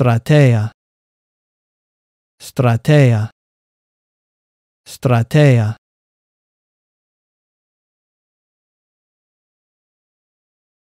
Strategia. Strategia. Strategia.